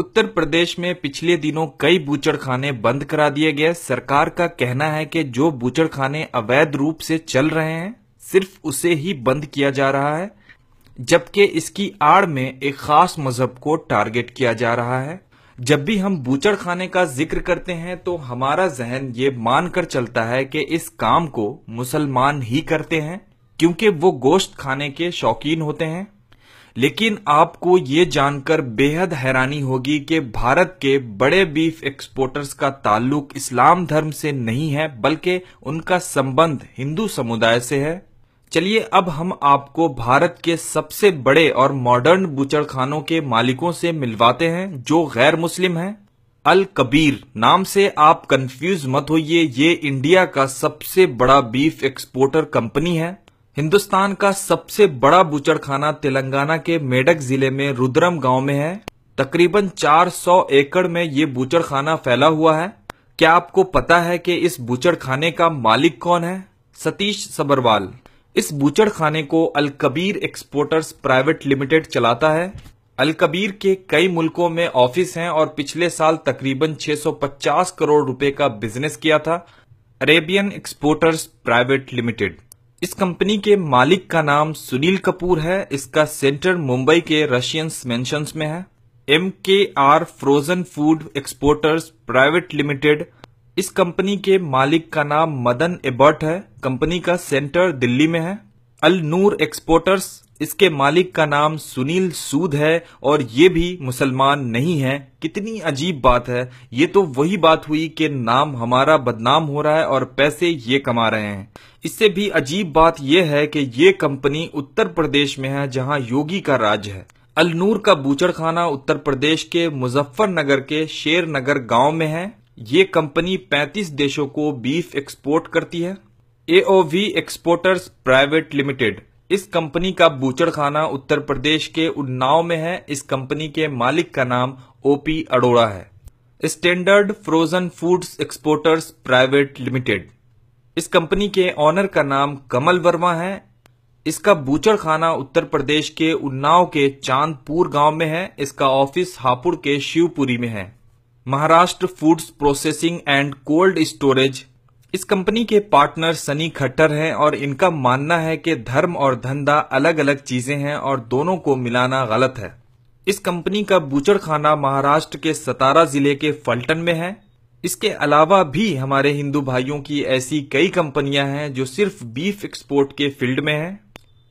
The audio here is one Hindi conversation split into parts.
उत्तर प्रदेश में पिछले दिनों कई बूचड़खाने बंद करा दिए गए सरकार का कहना है कि जो बूचड़खाने अवैध रूप से चल रहे हैं सिर्फ उसे ही बंद किया जा रहा है जबकि इसकी आड़ में एक खास मजहब को टारगेट किया जा रहा है जब भी हम बूचड़खाने का जिक्र करते हैं तो हमारा जहन ये मानकर चलता है कि इस काम को मुसलमान ही करते हैं क्योंकि वो गोश्त खाने के शौकीन होते हैं लेकिन आपको ये जानकर बेहद हैरानी होगी कि भारत के बड़े बीफ एक्सपोर्टर्स का ताल्लुक इस्लाम धर्म से नहीं है बल्कि उनका संबंध हिंदू समुदाय से है चलिए अब हम आपको भारत के सबसे बड़े और मॉडर्न बूचड़खानों के मालिकों से मिलवाते हैं जो गैर मुस्लिम हैं अल कबीर नाम से आप कंफ्यूज मत होइए ये इंडिया का सबसे बड़ा बीफ एक्सपोर्टर कंपनी है हिंदुस्तान का सबसे बड़ा बूचड़खाना तेलंगाना के मेडक जिले में रुद्रम गांव में है तकरीबन 400 एकड़ में ये बूचड़खाना फैला हुआ है क्या आपको पता है कि इस बूचड़खाने का मालिक कौन है सतीश सबरवाल इस बूचड़खाने को अलकबीर एक्सपोर्टर्स प्राइवेट लिमिटेड चलाता है अलकबीर के कई मुल्कों में ऑफिस हैं और पिछले साल तकरीबन 650 करोड़ रुपए का बिजनेस किया था अरेबियन एक्सपोर्टर्स प्राइवेट लिमिटेड इस कंपनी के मालिक का नाम सुनील कपूर है इसका सेंटर मुंबई के रशियंस मेंशंस में है M K R frozen food exporters private limited इस कंपनी के मालिक का नाम मदन एबर्ट है कंपनी का सेंटर दिल्ली में है अल नूर एक्सपोर्टर्स इसके मालिक का नाम सुनील सूद है और ये भी मुसलमान नहीं है कितनी अजीब बात है ये तो वही बात हुई कि नाम हमारा बदनाम हो रहा है और पैसे ये कमा रहे हैं इससे भी अजीब बात यह है कि ये कंपनी उत्तर प्रदेश में है जहां योगी का राज है अलनूर का बूचड़खाना उत्तर प्रदेश के मुजफ्फरनगर के शेर नगर गांव में है ये कंपनी 35 देशों को बीफ एक्सपोर्ट करती है एओवी एक्सपोर्टर्स प्राइवेट लिमिटेड इस कंपनी का बूचड़खाना उत्तर प्रदेश के उन्नाव में है इस कंपनी के मालिक का नाम ओपी अरोड़ा है standard frozen foods exporters private limited इस कंपनी के ऑनर का नाम कमल वर्मा है इसका बूचड़खाना उत्तर प्रदेश के उन्नाव के चांदपुर गांव में है इसका ऑफिस हापुड़ के शिवपुरी में है Maharashtra foods processing and cold storage इस कंपनी के पार्टनर सनी खट्टर हैं और इनका मानना है कि धर्म और धंधा अलग अलग चीजें हैं और दोनों को मिलाना गलत है इस कंपनी का बूचड़खाना महाराष्ट्र के सतारा जिले के फलटन में है इसके अलावा भी हमारे हिंदू भाइयों की ऐसी कई कंपनियां हैं जो सिर्फ बीफ एक्सपोर्ट के फील्ड में हैं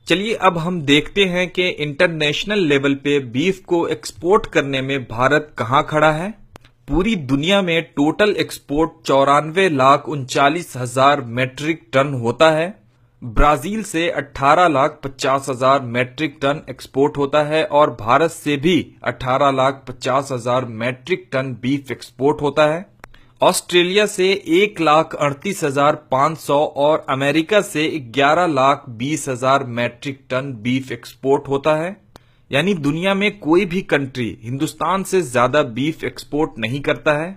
चलिए अब हम देखते हैं कि इंटरनेशनल लेवल पे बीफ को एक्सपोर्ट करने में भारत कहाँ खड़ा है पूरी दुनिया में टोटल एक्सपोर्ट चौरानवे लाख उनचालीस हजार मेट्रिक टन होता है ब्राजील से 18 लाख पचास हजार मेट्रिक टन एक्सपोर्ट होता है और भारत से भी 18 लाख पचास हजार मेट्रिक टन बीफ एक्सपोर्ट होता है ऑस्ट्रेलिया से एक लाख अड़तीस हजार पांच सौ और अमेरिका से ग्यारह लाख बीस हजार मेट्रिक टन बीफ एक्सपोर्ट होता है यानी दुनिया में कोई भी कंट्री हिंदुस्तान से ज्यादा बीफ एक्सपोर्ट नहीं करता है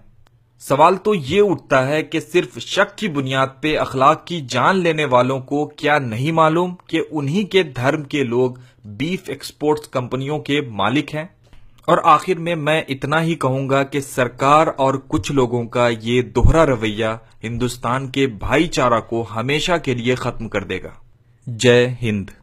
सवाल तो ये उठता है कि सिर्फ शक की बुनियाद पे अखलाक की जान लेने वालों को क्या नहीं मालूम कि उन्हीं के धर्म के लोग बीफ एक्सपोर्ट कंपनियों के मालिक हैं और आखिर में मैं इतना ही कहूंगा कि सरकार और कुछ लोगों का ये दोहरा रवैया हिंदुस्तान के भाईचारा को हमेशा के लिए खत्म कर देगा जय हिंद